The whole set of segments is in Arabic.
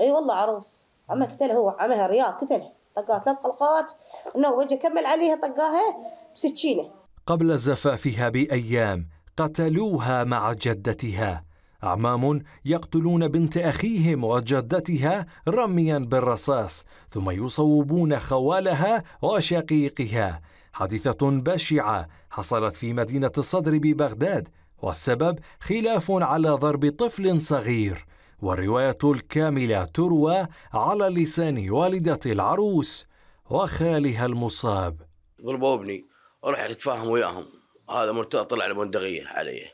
اي والله عروس عمها قتله هو عمها رياض قتله طقها ثلاث طلقات انه وجه كمل عليها طقاها بسكينه قبل زفافها بايام قتلوها مع جدتها أعمام يقتلون بنت أخيهم وجدتها رميا بالرصاص ثم يصوبون خوالها وشقيقها حادثة بشعة حصلت في مدينة الصدر ببغداد والسبب خلاف على ضرب طفل صغير والرواية الكاملة تروى على لسان والدة العروس وخالها المصاب ضربوا ابني ورحت اتفاهم وياهم هذا مرتضى طلع البندقية علي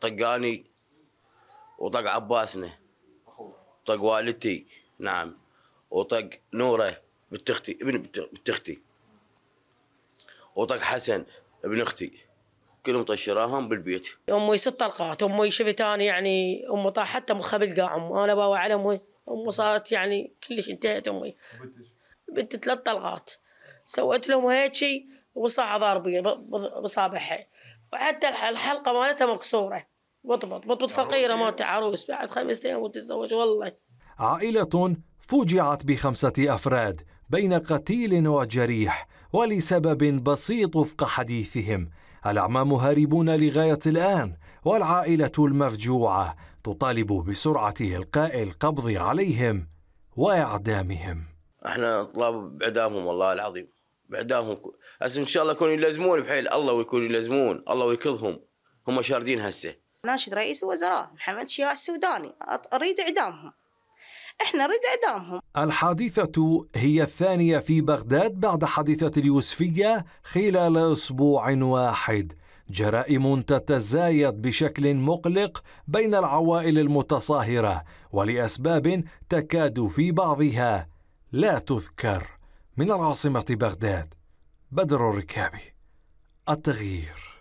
طقاني وطق عباسنا طق والدتي نعم وطق نوره بنت اختي ابن بنت اختي وطق حسن ابن اختي كلهم طشراهم بالبيت امي ست طلقات امي شفت يعني انا يعني امي طاح حتى مخها بالقاع امي انا باوع على امي امي صارت يعني كلش انتهت امي بنت ثلاث طلقات سويت لهم هيك شيء وصاع ضاربيه بصابعها وحتى الحلقه مالتها مكسوره بطبط بطبط فقيره إيه. مات عروس بعد خمس ايام وتتزوج والله عائله فوجعت بخمسه افراد بين قتيل وجريح ولسبب بسيط وفق حديثهم الأعمام هاربون لغاية الآن والعائلة المفجوعة تطالب بسرعة إلقاء القبض عليهم وإعدامهم احنا نطالب بإعدامهم والله العظيم بإعدامهم هسه إن شاء الله يكونوا يلزمون بحيل الله ويكونوا يلزمون الله ويكظهم هم شاردين هسه ناشد رئيس الوزراء محمد شياع السوداني أريد إعدامهم إحنا رد إعدامهم الحادثة هي الثانية في بغداد بعد حادثة اليوسفية خلال أسبوع واحد جرائم تتزايد بشكل مقلق بين العوائل المتصاهرة ولأسباب تكاد في بعضها لا تذكر من العاصمة بغداد بدر الركابي التغيير